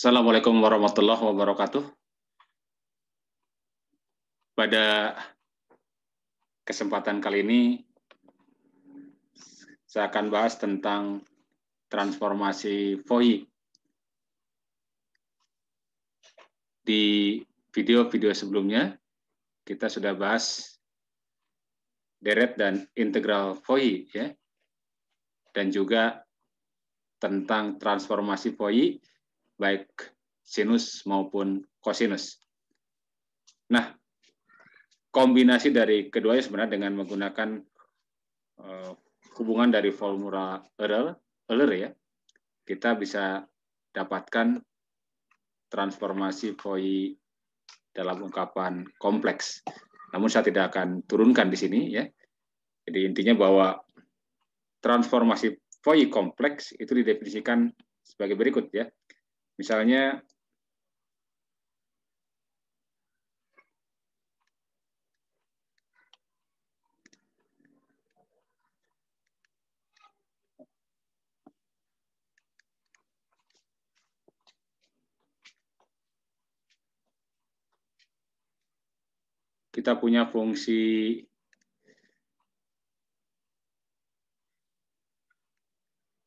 Assalamualaikum warahmatullahi wabarakatuh. Pada kesempatan kali ini, saya akan bahas tentang transformasi FOI. Di video-video sebelumnya, kita sudah bahas deret dan integral FOI, ya, dan juga tentang transformasi FOI baik sinus maupun kosinus. Nah, kombinasi dari keduanya sebenarnya dengan menggunakan uh, hubungan dari formula Euler, Euler ya, kita bisa dapatkan transformasi FOI dalam ungkapan kompleks. Namun saya tidak akan turunkan di sini ya. Jadi intinya bahwa transformasi FOI kompleks itu didefinisikan sebagai berikut ya. Misalnya kita punya fungsi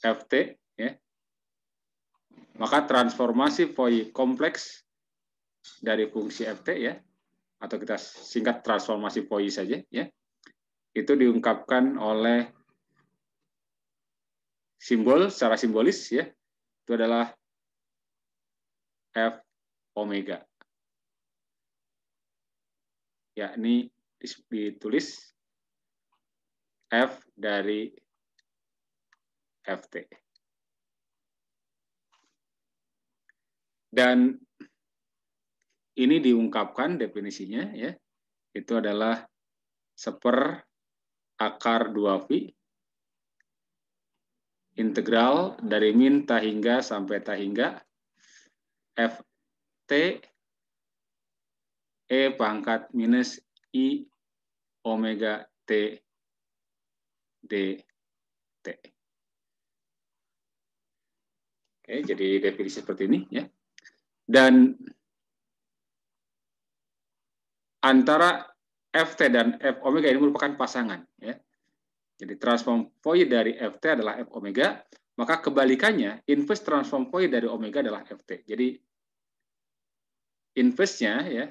ft ya maka transformasi Fourier kompleks dari fungsi ft ya atau kita singkat transformasi Fourier saja ya. Itu diungkapkan oleh simbol secara simbolis ya itu adalah f omega yakni ditulis f dari ft Dan ini diungkapkan definisinya ya. Itu adalah seper akar 2V integral dari min hingga sampai hingga f t e pangkat minus i omega t d t Oke, jadi definisi seperti ini ya. Dan antara FT dan F omega ini merupakan pasangan. Ya. Jadi transform Fourier dari FT adalah F omega, maka kebalikannya inverse transform Fourier dari omega adalah FT. Jadi inverse-nya ya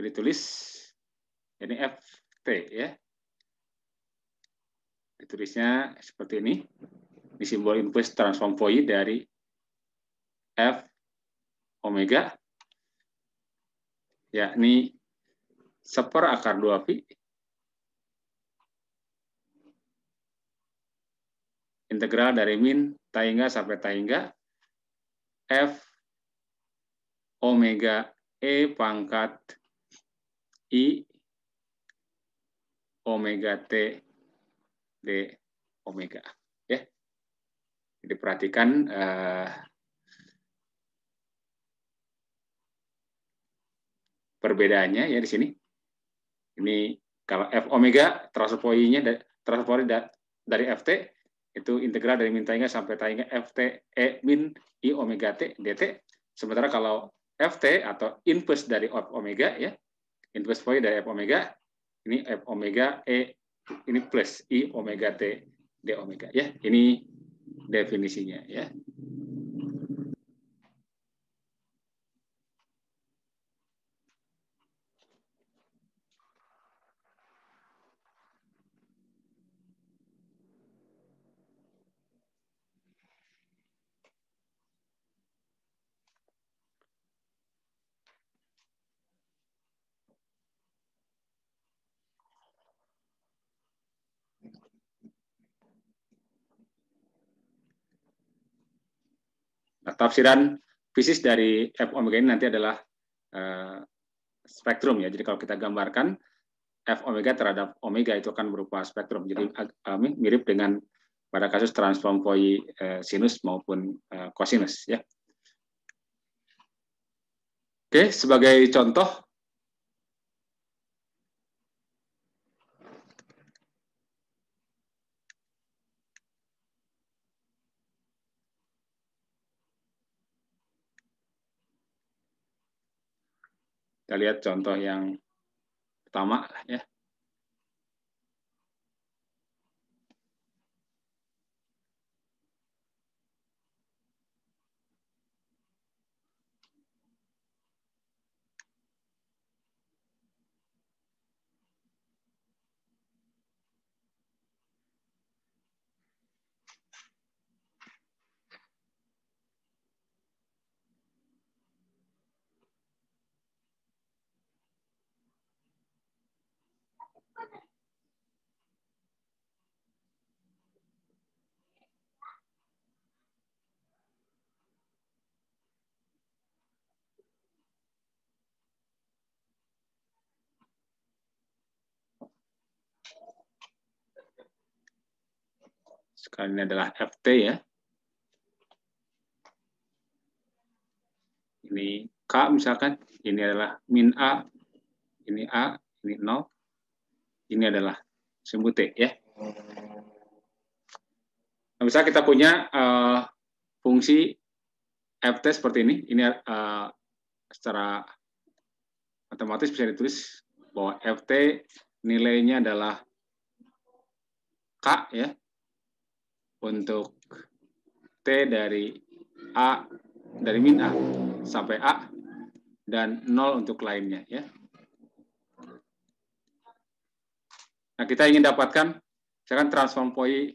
Oke, ditulis ini FT ya. Ditulisnya seperti ini. Ini simbol inverse transform Fourier dari F omega yakni seper akar 2 pi integral dari min tahingga sampai tahingga f omega e pangkat I omega T D omega. Ya. Jadi perhatikan uh, perbedaannya ya di sini. Ini kalau F omega transpoinya transpori dari FT itu integral dari min tainya sampai tanya FT E min I omega T DT. Sementara kalau FT atau inverse dari omega ya inverse fourier dari f omega ini f omega e ini plus i omega t d omega ya ini definisinya ya tafsiran fisik dari F omega ini nanti adalah uh, spektrum ya. Jadi kalau kita gambarkan F omega terhadap omega itu akan berupa spektrum. Jadi uh, mirip dengan pada kasus transform Fourier uh, sinus maupun uh, eh, cosinus ya. Oke, sebagai contoh Kita lihat contoh iya. yang pertama ya. sekarang ini adalah FT ya. Ini K misalkan, ini adalah min A, ini A, ini 0, ini adalah sumbu T ya. Nah, misalnya kita punya uh, fungsi FT seperti ini, ini uh, secara otomatis bisa ditulis bahwa FT nilainya adalah K ya, untuk T dari A dari min A sampai A dan nol untuk lainnya ya. Nah, kita ingin dapatkan misalkan transform poi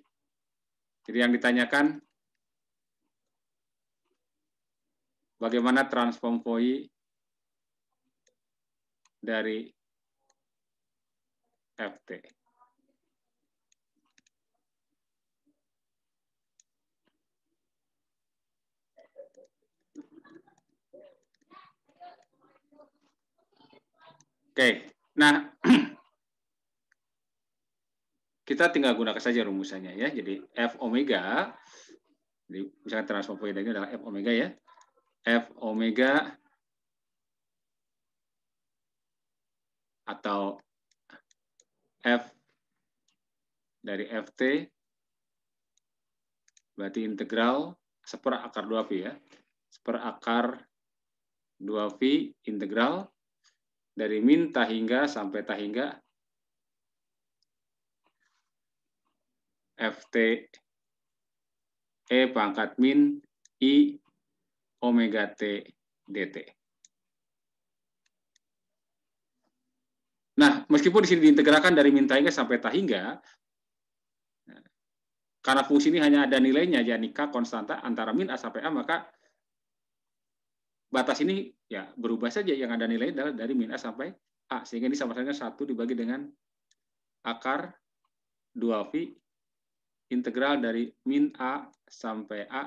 jadi yang ditanyakan bagaimana transform poi dari FT. Oke, nah kita tinggal gunakan saja rumusannya ya. Jadi F omega, jadi misalnya transform ini adalah F omega ya. F omega atau F dari FT berarti integral seper akar 2V ya. Seper akar 2V integral dari minta hingga sampai tahingga, hingga ft e pangkat min i omega t dt. Nah, meskipun di sini diintegrakan dari minta hingga sampai tahingga, karena fungsi ini hanya ada nilainya, yakni K konstanta antara min A sampai A, maka batas ini ya berubah saja yang ada nilai adalah dari min a sampai a sehingga ini sama saja satu dibagi dengan akar 2v integral dari min a sampai a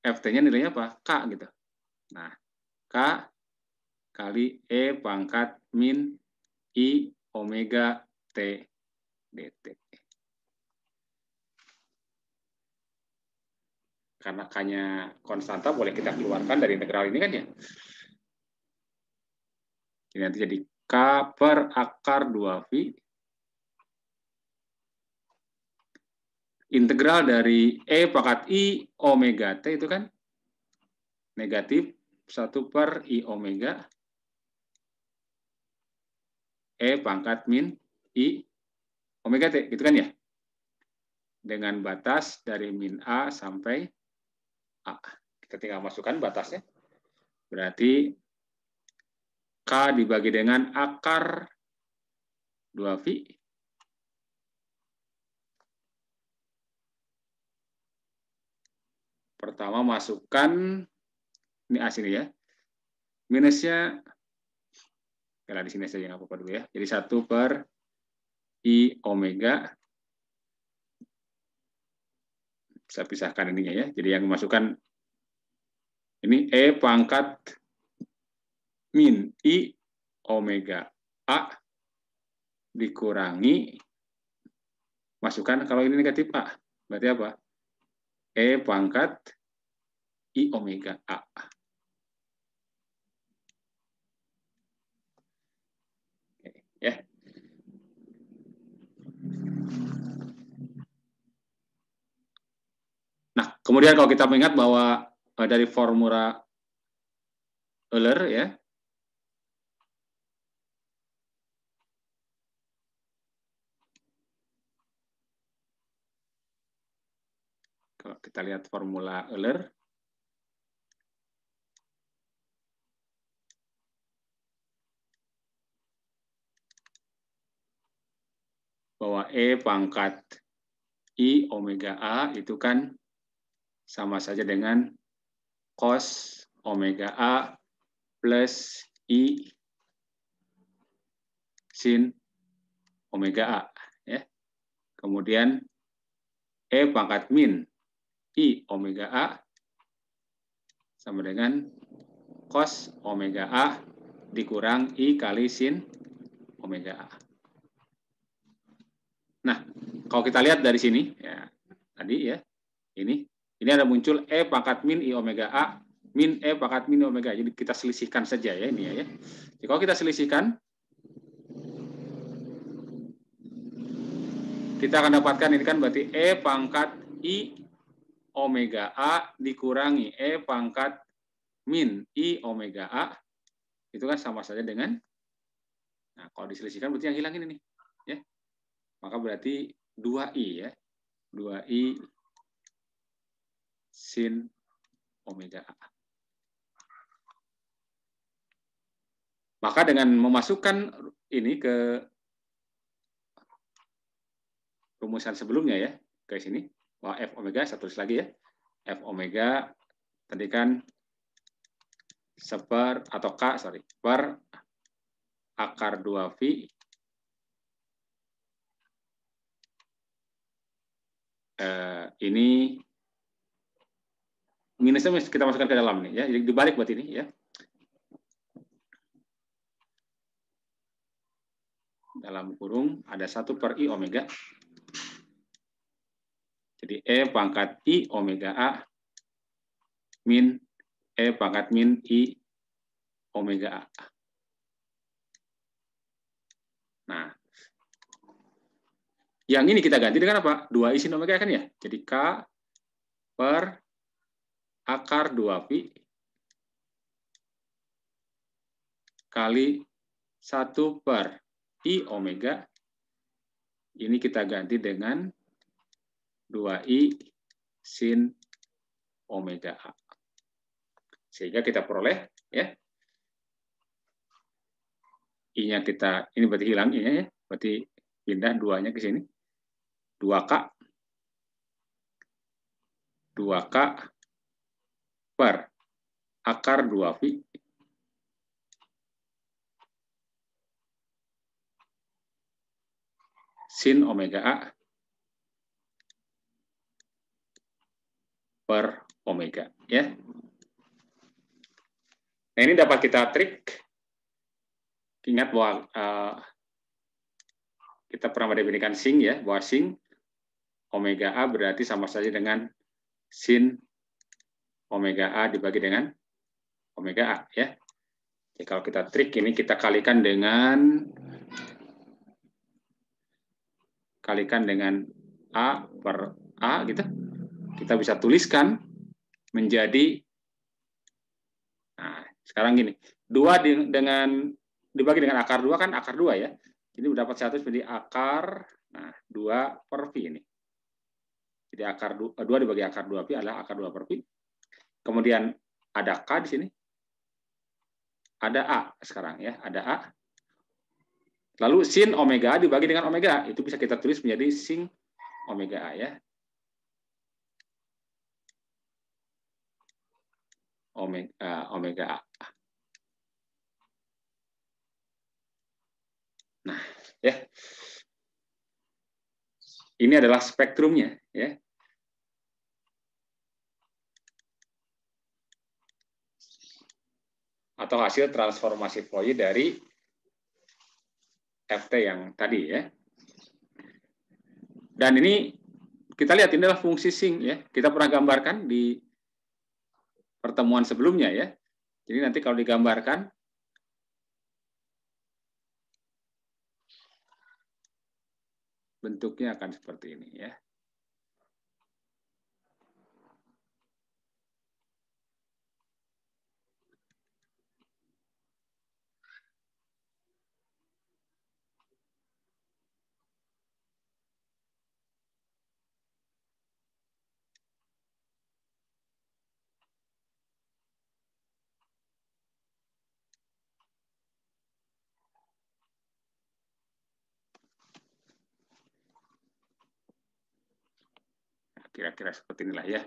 ft-nya nilainya apa k gitu nah k kali e pangkat min i omega t dt karena kanya konstanta boleh kita keluarkan dari integral ini kan ya. Ini nanti jadi K per akar 2V. Integral dari E pangkat I omega T itu kan negatif satu per I omega E pangkat min I omega T. Gitu kan ya? Dengan batas dari min A sampai A. Kita tinggal masukkan batasnya. Berarti K dibagi dengan akar 2V pertama masukkan ini A sini ya. Minusnya ya di sini saja nggak apa-apa dulu ya. Jadi 1 per I omega saya pisahkan ininya ya. Jadi yang masukkan ini E pangkat min I omega A dikurangi masukkan kalau ini negatif A. Berarti apa? E pangkat I omega A. Kemudian kalau kita mengingat bahwa eh, dari formula Euler ya, kalau kita lihat formula Euler, bahwa E pangkat I omega A itu kan sama saja dengan cos omega A plus I sin omega A. Ya. Kemudian E pangkat min I omega A sama dengan cos omega A dikurang I kali sin omega A. Nah, kalau kita lihat dari sini, ya, tadi ya, ini ini ada muncul E pangkat min I omega A, min E pangkat min i omega. a. Jadi kita selisihkan saja ya ini ya, ya. Jadi kalau kita selisihkan, kita akan dapatkan ini kan berarti E pangkat I omega A dikurangi E pangkat min I omega A. Itu kan sama saja dengan, nah kalau diselisihkan berarti yang hilang ini nih. Ya. Maka berarti 2I ya. 2I sin omega A. Maka dengan memasukkan ini ke rumusan sebelumnya ya, ke sini, bahwa F omega, satu lagi ya, F omega tadi kan sebar atau K, sorry, per akar 2V eh, ini minusnya kita masukkan ke dalam nih ya. Jadi dibalik buat ini ya. Dalam kurung ada satu per I omega. Jadi E pangkat I omega A min E pangkat min I omega A. Nah, yang ini kita ganti dengan apa? Dua I sin omega kan ya? Jadi K per akar 2pi kali 1 per i omega. Ini kita ganti dengan 2i sin omega A. Sehingga kita peroleh ya. I-nya kita ini berarti hilang i ya. Berarti pindah duanya ke sini. 2K 2K per akar 2V sin omega A per omega. ya. Nah, ini dapat kita trik. Ingat bahwa uh, kita pernah mendefinisikan sing ya, bahwa sing omega A berarti sama saja dengan sin omega A dibagi dengan omega A. Ya. Jadi kalau kita trik ini kita kalikan dengan kalikan dengan A per A gitu. Kita bisa tuliskan menjadi nah, sekarang gini, 2 dengan dibagi dengan akar 2 kan akar 2 ya. Jadi mendapat 100 menjadi akar nah 2 per pi ini. Jadi akar 2 eh, dibagi akar 2 pi adalah akar 2 per pi. Kemudian ada K di sini. Ada A sekarang ya, ada A. Lalu sin omega dibagi dengan omega, itu bisa kita tulis menjadi sin omega A ya. Omega, uh, omega A. Nah, ya. Ini adalah spektrumnya ya. atau hasil transformasi Fourier dari FT yang tadi ya. Dan ini kita lihat ini adalah fungsi sing ya. Kita pernah gambarkan di pertemuan sebelumnya ya. Jadi nanti kalau digambarkan bentuknya akan seperti ini ya. kira-kira seperti inilah ya.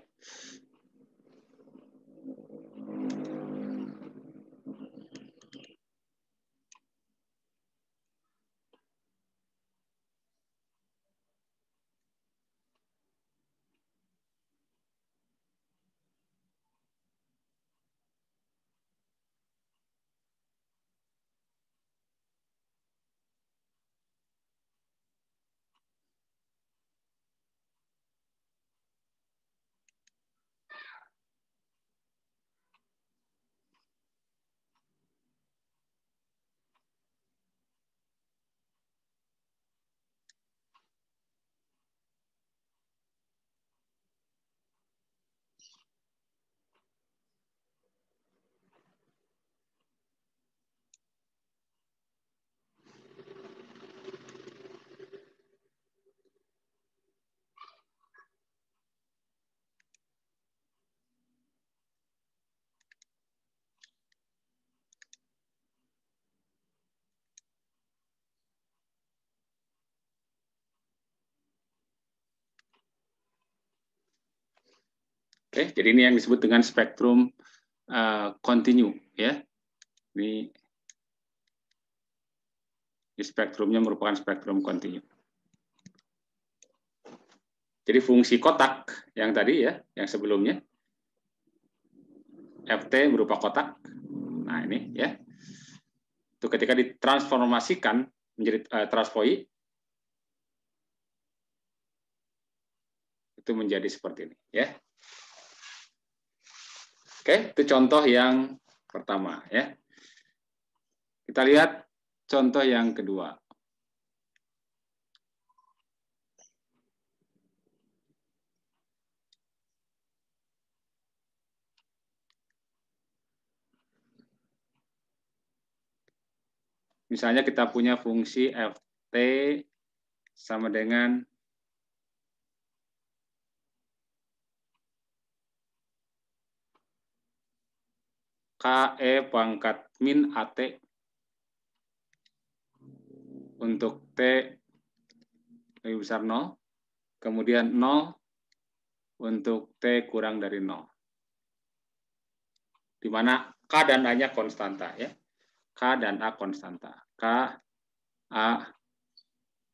Oke, jadi ini yang disebut dengan spektrum uh, continue ya. Ini ini spektrumnya merupakan spektrum continue. Jadi fungsi kotak yang tadi ya, yang sebelumnya ft berupa kotak. Nah, ini ya. Itu ketika ditransformasikan menjadi uh, eh, transfoi itu menjadi seperti ini ya. Oke, itu contoh yang pertama ya. Kita lihat contoh yang kedua. Misalnya kita punya fungsi ft sama dengan KE pangkat min AT untuk T lebih besar 0. Kemudian 0 untuk T kurang dari 0. Di mana K dan A-nya konstanta. ya K dan A konstanta. K, A,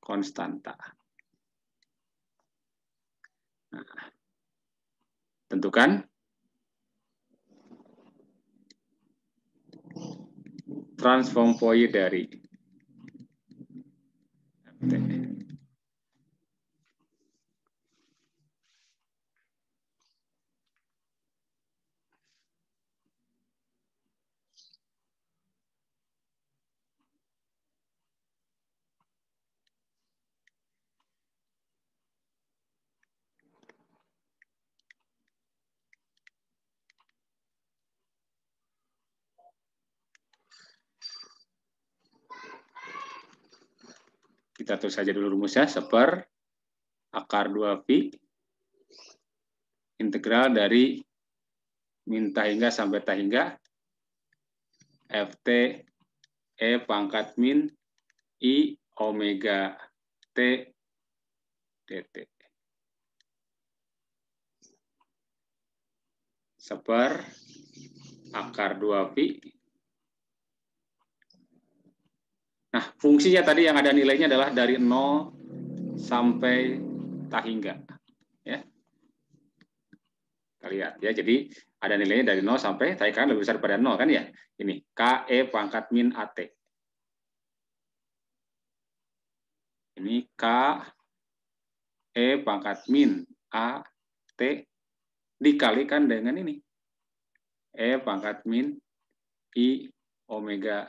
konstanta. Nah, tentukan transform for Fourier dari. Okay. Kita tulis saja dulu rumusnya, seper akar 2pi integral dari minta hingga sampai tak hingga ft e pangkat min i omega t dt. Seper akar 2 pi Nah, fungsinya tadi yang ada nilainya adalah dari 0 sampai tak hingga. Ya. Kita lihat ya. Jadi ada nilainya dari 0 sampai tak kan lebih besar pada 0 kan ya. Ini KE pangkat min AT. Ini K E pangkat min A T dikalikan dengan ini. E pangkat min I omega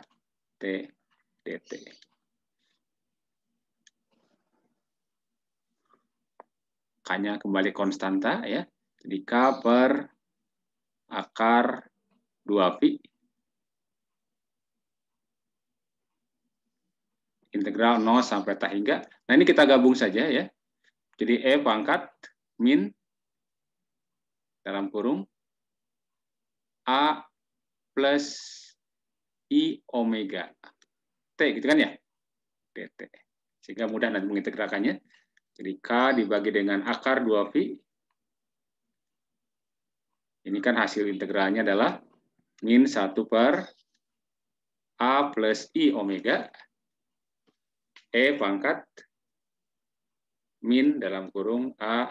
T DT. k kembali konstanta ya. Jadi K per akar 2pi. Integral 0 sampai tak hingga. Nah ini kita gabung saja ya. Jadi E pangkat min dalam kurung A plus I omega. T gitu kan ya? DT. Sehingga mudah nanti mengintegrakannya. Jadi K dibagi dengan akar 2V. Ini kan hasil integralnya adalah min 1 per A plus I omega E pangkat min dalam kurung A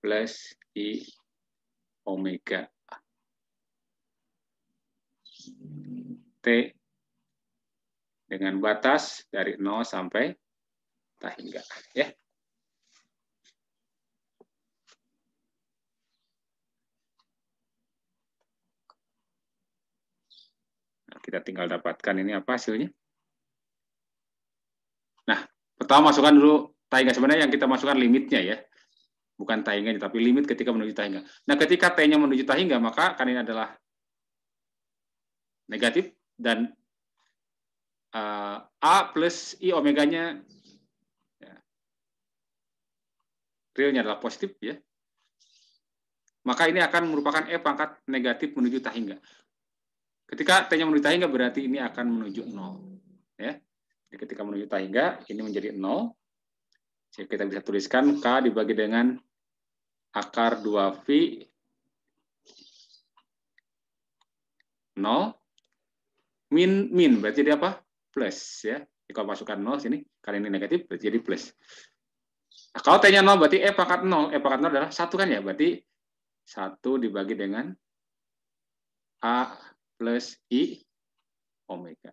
plus I omega. T dengan batas dari 0 sampai tak hingga, Ya. Nah, kita tinggal dapatkan ini apa hasilnya. Nah, pertama masukkan dulu tahingga sebenarnya yang kita masukkan limitnya ya. Bukan tahingganya, tapi limit ketika menuju hingga. Nah, ketika T-nya menuju hingga maka kan ini adalah negatif dan uh, A plus I omeganya ya, realnya adalah positif ya. Maka ini akan merupakan E pangkat negatif menuju tahingga. Ketika T-nya menuju tahingga berarti ini akan menuju 0. Ya. Jadi ketika menuju tahingga ini menjadi 0. Jadi kita bisa tuliskan K dibagi dengan akar 2V 0 min min berarti jadi apa? plus ya. Jadi kalau masukkan 0 sini, karena ini negatif berarti jadi plus. Nah, kalau t-nya 0 berarti E pangkat 0. E pangkat 0 adalah 1 kan ya? Berarti 1 dibagi dengan A plus I omega.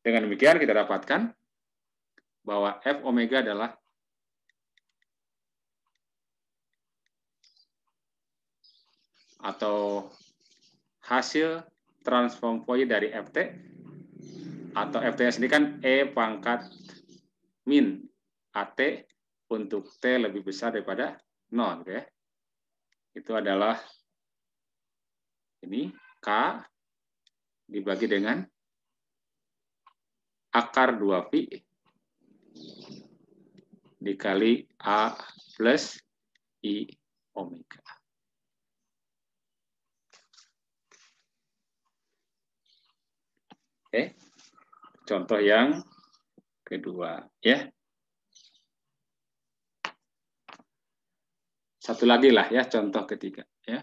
Dengan demikian kita dapatkan bahwa F omega adalah atau hasil transform Fourier dari FT atau FT sendiri kan E pangkat min AT untuk T lebih besar daripada 0 gitu ya. Itu adalah ini K dibagi dengan akar 2 pi dikali A plus I omega. Oke. Contoh yang kedua, ya. Satu lagi lah ya contoh ketiga, ya.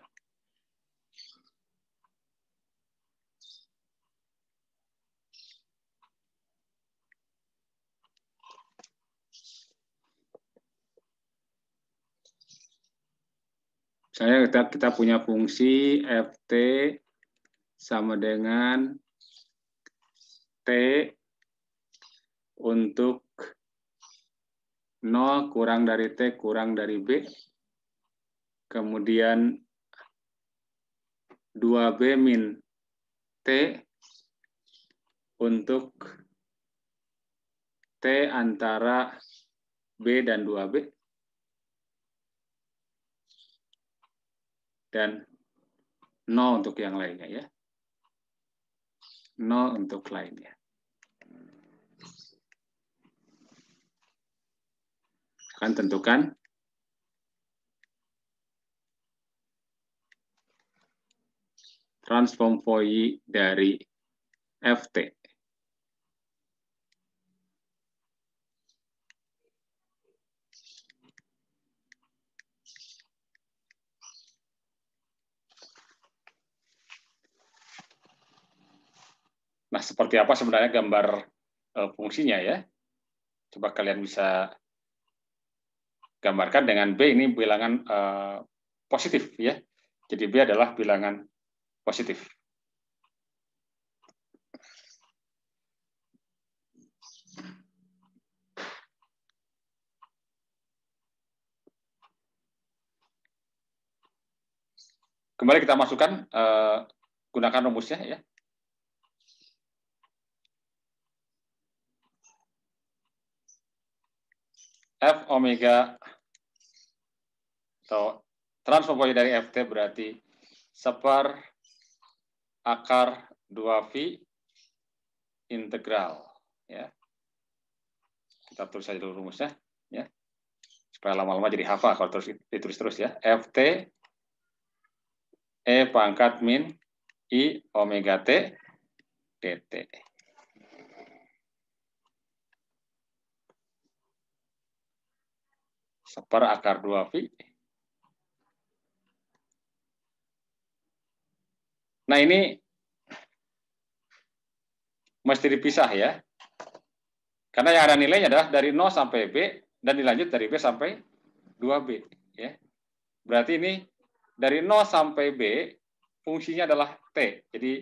Misalnya kita, kita punya fungsi ft sama dengan T untuk 0 kurang dari T kurang dari B. Kemudian 2B min T untuk T antara B dan 2B. Dan 0 untuk yang lainnya ya nol untuk lainnya. Akan tentukan transform FOI dari FT. Nah, seperti apa sebenarnya gambar eh, fungsinya ya? Coba kalian bisa gambarkan dengan B ini bilangan eh, positif ya. Jadi B adalah bilangan positif. Kembali kita masukkan eh, gunakan rumusnya ya. F omega atau transfer pokoknya dari FT berarti seper akar 2V integral. Ya. Kita tulis saja dulu rumusnya. Ya. Supaya lama-lama jadi hafal kalau terus ditulis terus ya. FT E pangkat min I omega T dt. seper akar 2 V. Nah ini mesti dipisah ya. Karena yang ada nilainya adalah dari 0 sampai B dan dilanjut dari B sampai 2B. Ya. Berarti ini dari 0 sampai B fungsinya adalah T. Jadi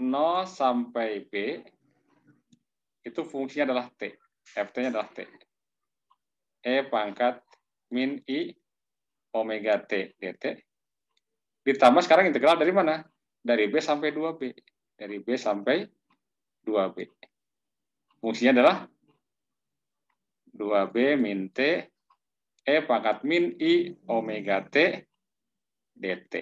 0 sampai B itu fungsinya adalah T. FT-nya adalah T. E pangkat min I omega T dt. Ditambah sekarang integral dari mana? Dari B sampai 2B. Dari B sampai 2B. Fungsinya adalah 2B min T E pangkat min I omega T dt.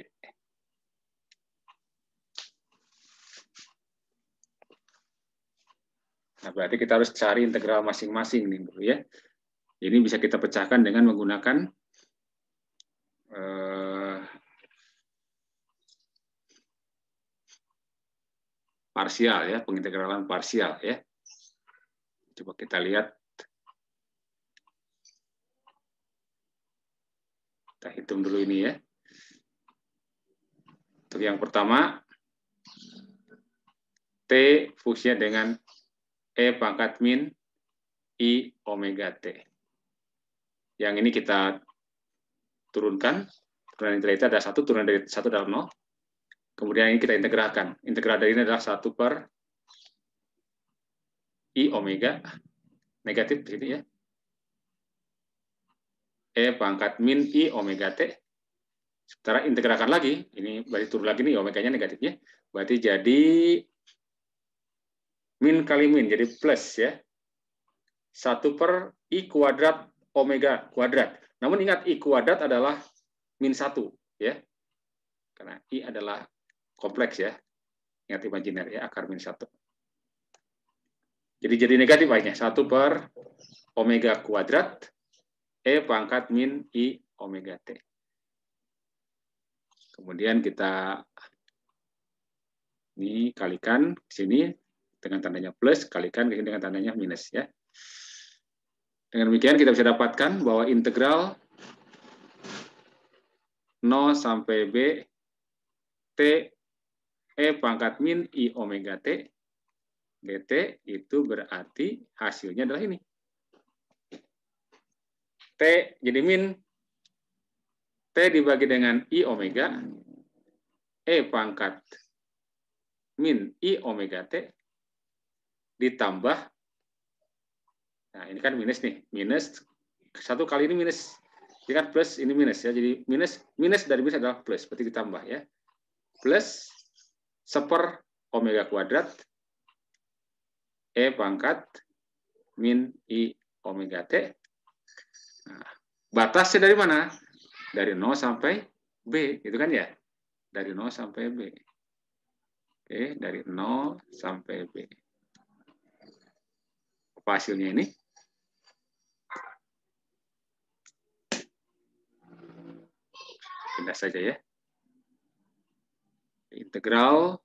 Nah, berarti kita harus cari integral masing-masing nih, ya. Ini bisa kita pecahkan dengan menggunakan eh, parsial ya, pengintegralan parsial ya. Coba kita lihat. Kita hitung dulu ini ya. Untuk yang pertama, T fungsinya dengan E pangkat min I omega T. Yang ini kita turunkan. Turunan integralnya ada satu, turunan dari satu dalam nol. Kemudian ini kita integralkan Integral dari ini adalah satu per i omega negatif di sini ya. E pangkat min i omega t. Sementara integralkan lagi, ini berarti turun lagi nih omeganya negatifnya. Berarti jadi min kali min, jadi plus ya. satu per i kuadrat omega kuadrat. Namun ingat i kuadrat adalah min satu, ya. Karena i adalah kompleks ya. Ingat imajiner ya akar min satu. Jadi jadi negatif hanya satu per omega kuadrat e pangkat min i omega t. Kemudian kita ini kalikan sini dengan tandanya plus, kalikan dengan tandanya minus ya. Dengan demikian kita bisa dapatkan bahwa integral 0 sampai B T E pangkat min I omega T DT itu berarti hasilnya adalah ini. T jadi min T dibagi dengan I omega E pangkat min I omega T ditambah Nah, ini kan minus nih, minus satu kali ini minus. Ini kan plus, ini minus ya. Jadi minus minus dari minus adalah plus, berarti ditambah ya. Plus seper omega kuadrat e pangkat min i omega t. Nah, batasnya dari mana? Dari 0 sampai b, gitu kan ya? Dari 0 sampai b. Oke, dari 0 sampai b. Apa hasilnya ini? Pindah saja ya. Integral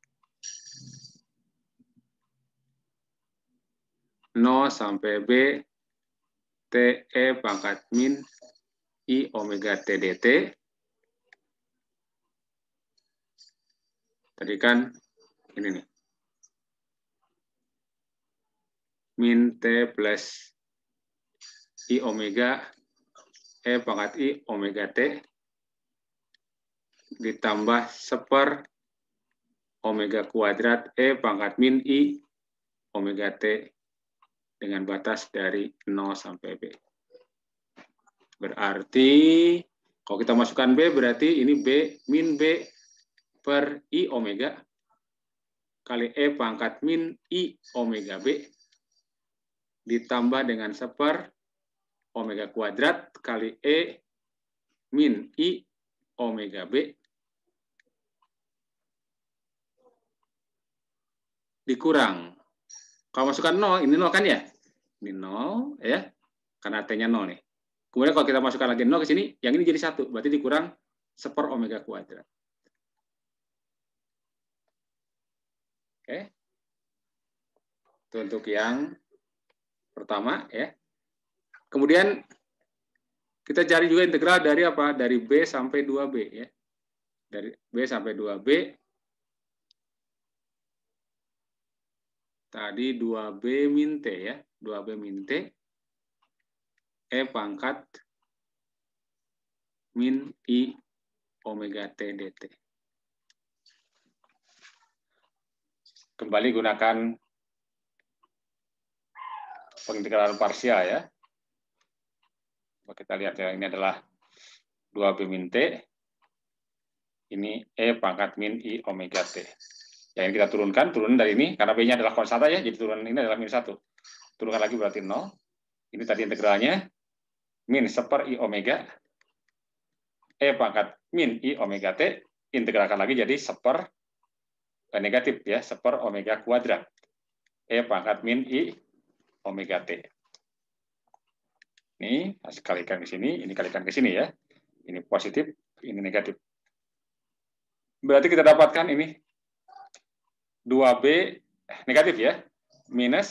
0 sampai B T E pangkat min I omega T dt. Tadi kan ini nih. Min T plus I omega E pangkat I omega T ditambah seper omega kuadrat E pangkat min I omega T dengan batas dari 0 sampai B. Berarti, kalau kita masukkan B, berarti ini B min B per I omega kali E pangkat min I omega B ditambah dengan seper omega kuadrat kali E min I omega B dikurang. Kalau masukkan 0, ini 0 kan ya? Ini 0, ya. Karena T-nya 0 nih. Kemudian kalau kita masukkan lagi 0 ke sini, yang ini jadi 1. Berarti dikurang 1 per omega kuadrat. Oke. Itu untuk yang pertama ya. Kemudian kita cari juga integral dari apa? Dari B sampai 2B ya. Dari B sampai 2B Tadi 2B min T ya. 2B min T. E pangkat min I omega T dt. Kembali gunakan pengintegralan parsial ya. Kita lihat ya, ini adalah 2B min T. Ini E pangkat min I omega T yang kita turunkan, turun dari ini, karena B-nya adalah konstanta ya, jadi turunan ini adalah minus satu Turunkan lagi berarti nol Ini tadi integralnya, min seper I omega, E pangkat min I omega T, integralkan lagi jadi seper eh, negatif ya, seper omega kuadrat. E pangkat min I omega T. Ini kalikan ke sini, ini kalikan ke sini ya. Ini positif, ini negatif. Berarti kita dapatkan ini 2B eh, negatif ya, minus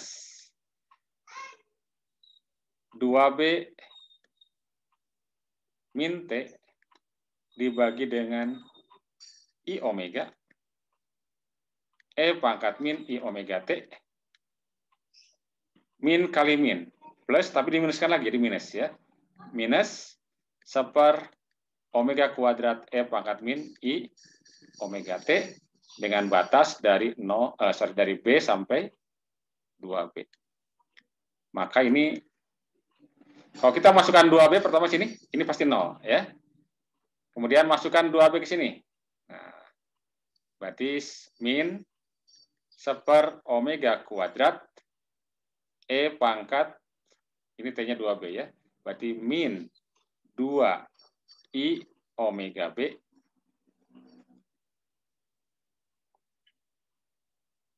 2B min T dibagi dengan I omega E pangkat min I omega T min kali min plus tapi diminuskan lagi jadi minus ya minus seper omega kuadrat E pangkat min I omega T dengan batas dari 0 eh, sorry dari B sampai 2B. Maka ini kalau kita masukkan 2B pertama sini, ini pasti 0 ya. Kemudian masukkan 2B ke sini. Nah, berarti min seper omega kuadrat E pangkat ini T-nya 2B ya. Berarti min 2 I omega B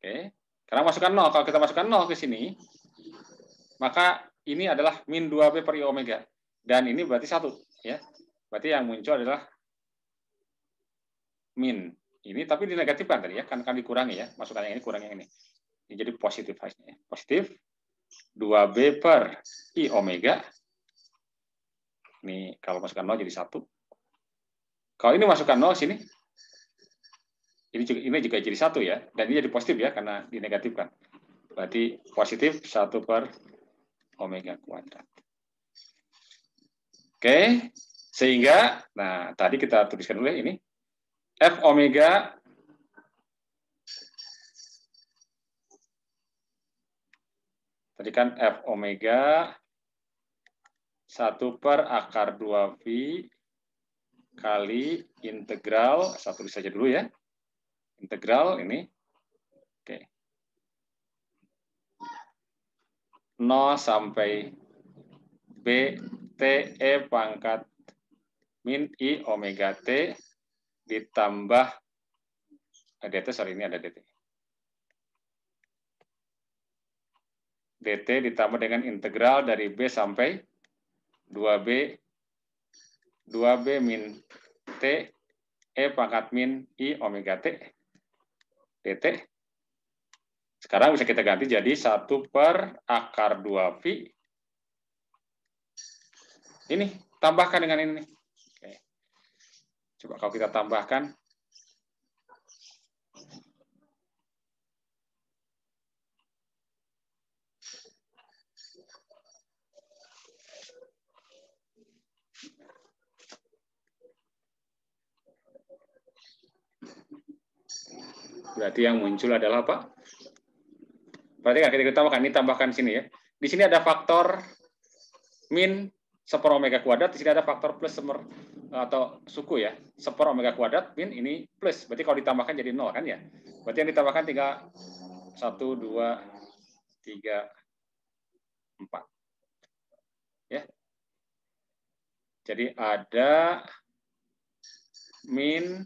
Oke. Karena masukkan 0, kalau kita masukkan 0 ke sini, maka ini adalah min 2B per I omega. Dan ini berarti satu, ya. Berarti yang muncul adalah min. Ini tapi dinegatifkan tadi ya, kan kan dikurangi ya. Masukkan yang ini kurang yang ini. Ini jadi positif hasilnya. Positif 2B per I omega. Ini kalau masukkan 0 jadi 1. Kalau ini masukkan 0 sini, ini juga, ini juga jadi satu ya, dan ini jadi positif ya karena dinegatifkan. Berarti positif satu per omega kuadrat. Oke, sehingga, nah tadi kita tuliskan dulu ya ini, F omega Tadi kan F omega satu per akar 2V kali integral, satu tulis saja dulu ya, integral ini oke okay. 0 sampai b t e pangkat min i omega t ditambah eh, dt sorry ini ada dt dt ditambah dengan integral dari b sampai 2b 2b min t e pangkat min i omega t DT. Sekarang bisa kita ganti jadi 1 per akar 2 v Ini, tambahkan dengan ini. Oke. Coba kalau kita tambahkan, Berarti yang muncul adalah apa? Berarti kan kita tambahkan, ini tambahkan sini ya. Di sini ada faktor min seper omega kuadrat, di sini ada faktor plus semer atau suku ya. Seper omega kuadrat min ini plus. Berarti kalau ditambahkan jadi nol kan ya. Berarti yang ditambahkan tiga satu dua tiga empat Ya. Jadi ada min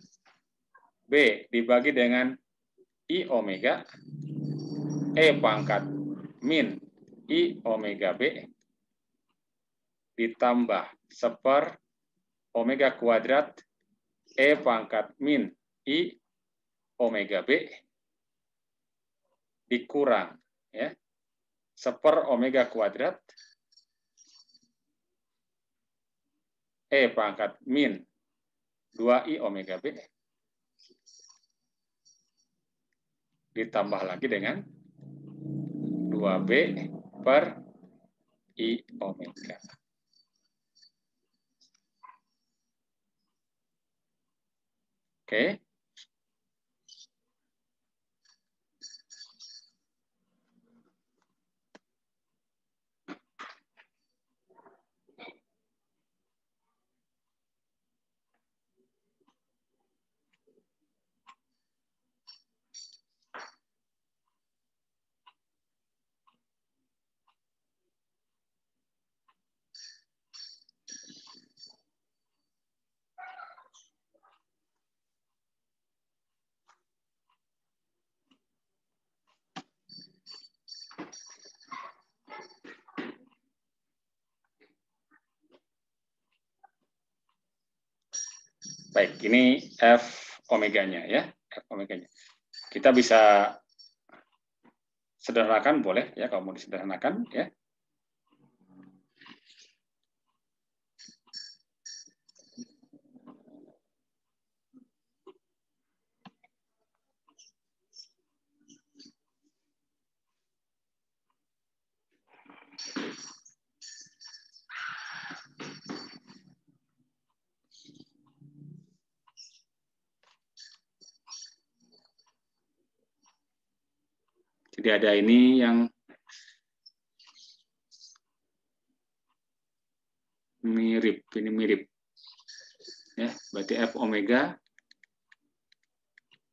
B dibagi dengan I omega E pangkat min I omega B ditambah seper omega kuadrat E pangkat min I omega B dikurang ya seper omega kuadrat E pangkat min 2I omega B ditambah lagi dengan 2B per I omega. Oke. Okay. Baik, ini F omeganya ya, F omeganya. Kita bisa sederhanakan boleh ya kalau mau disederhanakan ya. Jadi ada ini yang mirip, ini mirip. Ya, berarti F omega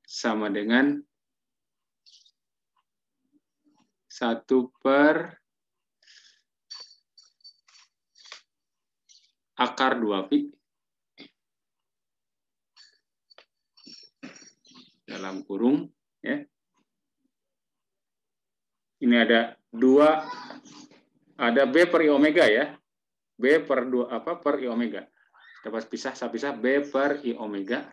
sama dengan 1 per akar 2pi dalam kurung ya ini ada dua ada B per I omega ya. B per dua apa per I omega. Dapat pisah, saya pisah B per I omega.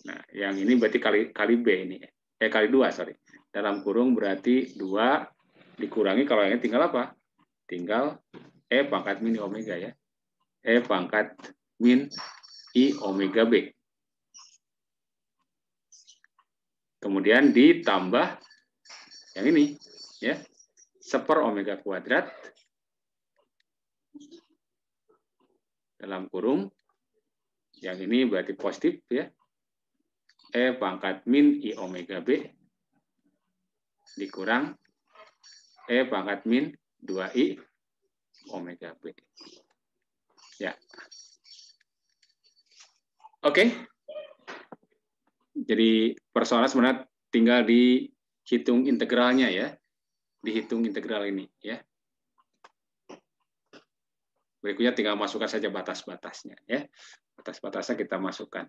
Nah, yang ini berarti kali kali B ini ya. Eh kali dua sorry. Dalam kurung berarti dua dikurangi kalau yang ini tinggal apa? Tinggal E pangkat min omega ya. E pangkat min I omega B. Kemudian ditambah yang ini, ya, seper omega kuadrat dalam kurung yang ini berarti positif ya e pangkat min i omega b dikurang e pangkat min 2i omega b ya oke okay. Jadi persoalan sebenarnya tinggal dihitung integralnya ya, dihitung integral ini ya. Berikutnya tinggal masukkan saja batas-batasnya ya. Batas-batasnya kita masukkan.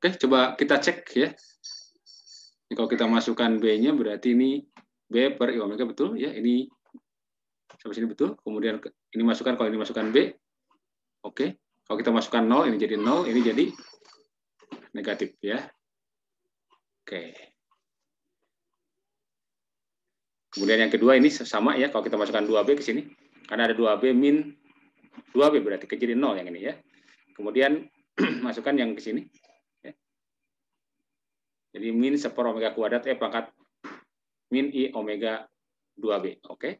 Oke, coba kita cek ya. Ini kalau kita masukkan B-nya berarti ini B per I omega betul ya. Ini sampai sini betul. Kemudian ini masukkan kalau ini masukkan B. Oke. Kalau kita masukkan 0, ini jadi 0, ini jadi negatif ya. Oke. Kemudian yang kedua ini sama ya, kalau kita masukkan 2B ke sini, karena ada 2B min 2B berarti ke jadi 0 yang ini ya. Kemudian masukkan yang ke sini. Ya. Jadi min seper omega kuadrat E eh, pangkat min I omega 2B. Oke.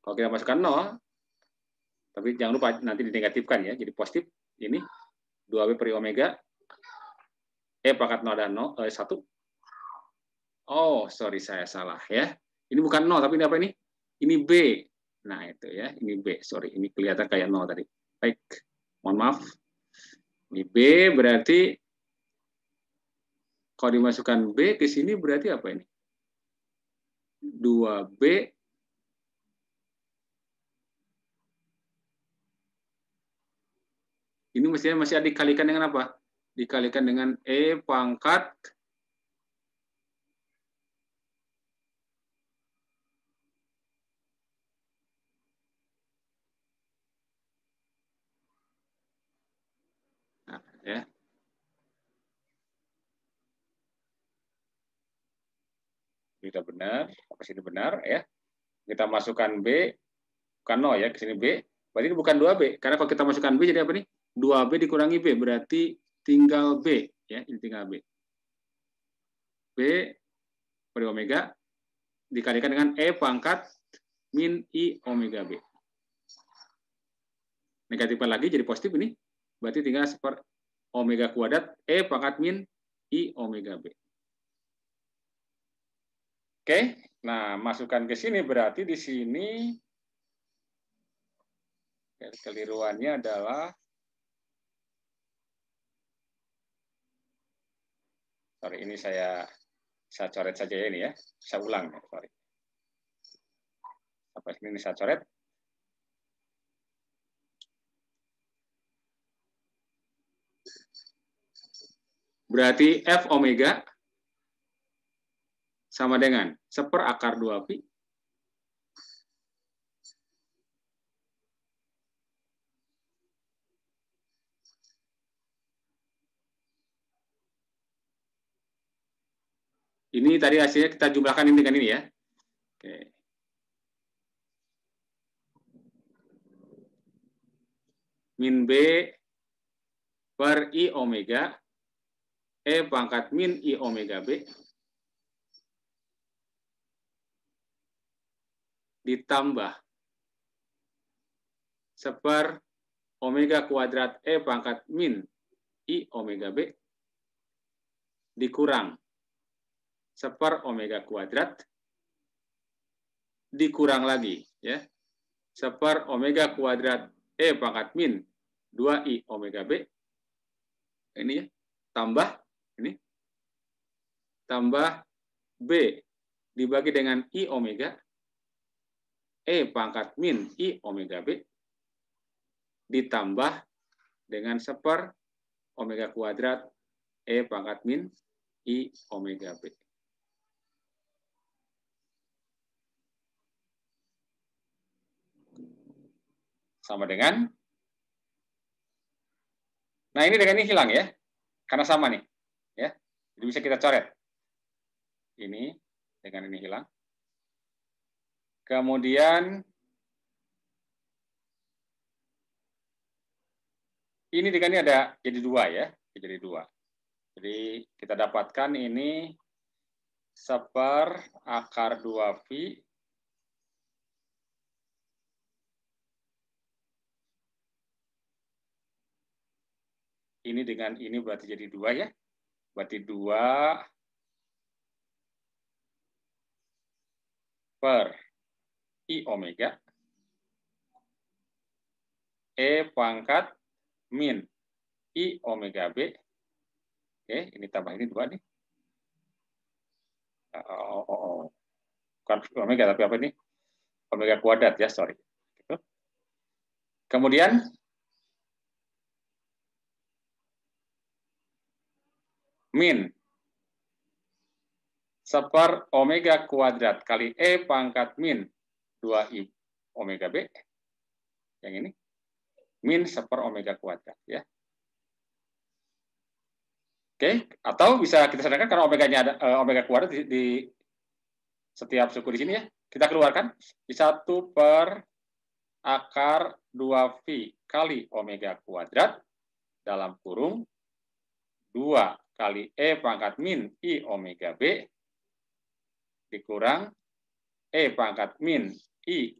Kalau kita masukkan 0, tapi jangan lupa nanti dinegatifkan ya, jadi positif ini 2W per I omega E pangkat 0 dan 0, eh, 1. Oh, sorry saya salah ya. Ini bukan 0, tapi ini apa ini? Ini B. Nah, itu ya. Ini B, sorry. Ini kelihatan kayak 0 tadi. Baik, mohon maaf. Ini B berarti kalau dimasukkan B ke sini berarti apa ini? 2B Ini mestinya masih dikalikan dengan apa? Dikalikan dengan E pangkat nah, ya. kita Tidak benar, apa sini benar ya. Kita masukkan B, bukan 0 ya, ke sini B. Berarti ini bukan 2B, karena kalau kita masukkan B jadi apa nih? 2B dikurangi B berarti tinggal B. ya Ini tinggal B. B per omega dikalikan dengan E pangkat min I omega B. Negatifkan lagi jadi positif ini. Berarti tinggal seper omega kuadrat E pangkat min I omega B. Oke, nah masukkan ke sini berarti di sini ya, keliruannya adalah Sorry, ini saya saya coret saja ya ini ya. Saya ulang ya, sorry. apa ini saya coret. Berarti F omega sama dengan seper akar 2 pi Ini tadi hasilnya kita jumlahkan ini dengan ini ya. Oke. Min B per I omega E pangkat min I omega B ditambah seper omega kuadrat E pangkat min I omega B dikurang seper omega kuadrat dikurang lagi ya seper omega kuadrat e pangkat min 2i omega b ini ya tambah ini tambah b dibagi dengan i omega e pangkat min i omega b ditambah dengan seper omega kuadrat e pangkat min i omega b. sama dengan. Nah, ini dengan ini hilang ya. Karena sama nih, ya. Jadi bisa kita coret. Ini dengan ini hilang. Kemudian ini dengan ini ada jadi dua ya, jadi dua. Jadi kita dapatkan ini seper akar 2V ini dengan ini berarti jadi dua ya. Berarti dua per I omega E pangkat min I omega B. Oke, ini tambah ini dua nih. Oh, oh, oh. oh. Bukan omega, tapi apa ini? Omega kuadrat ya, sorry. Gitu. Kemudian min seper omega kuadrat kali E pangkat min 2I omega B. Yang ini. Min seper omega kuadrat. ya. Oke, atau bisa kita sederhanakan karena omeganya ada eh, omega kuadrat di, di setiap suku di sini ya. Kita keluarkan di satu per akar 2V kali omega kuadrat dalam kurung 2 kali E pangkat min I omega B dikurang E pangkat min I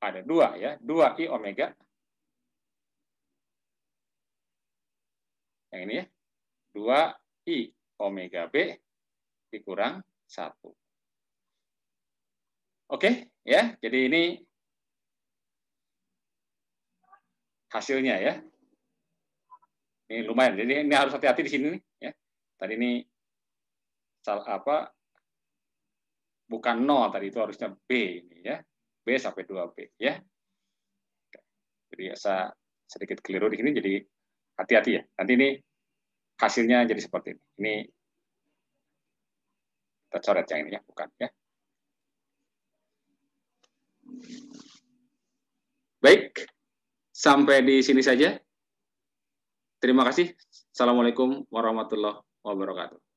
ada dua ya, dua I omega. Yang ini ya, dua I omega B dikurang satu. Oke ya, jadi ini hasilnya ya. Ini lumayan, jadi ini harus hati-hati di sini nih. Tadi ini salah apa bukan 0 tadi itu harusnya B ini ya. B sampai 2B ya. Jadi ya, saya sedikit keliru di sini jadi hati-hati ya. Nanti ini hasilnya jadi seperti ini. Ini kita coret yang ini ya, bukan ya. Baik, sampai di sini saja. Terima kasih. Assalamualaikum warahmatullahi wabarakatuh.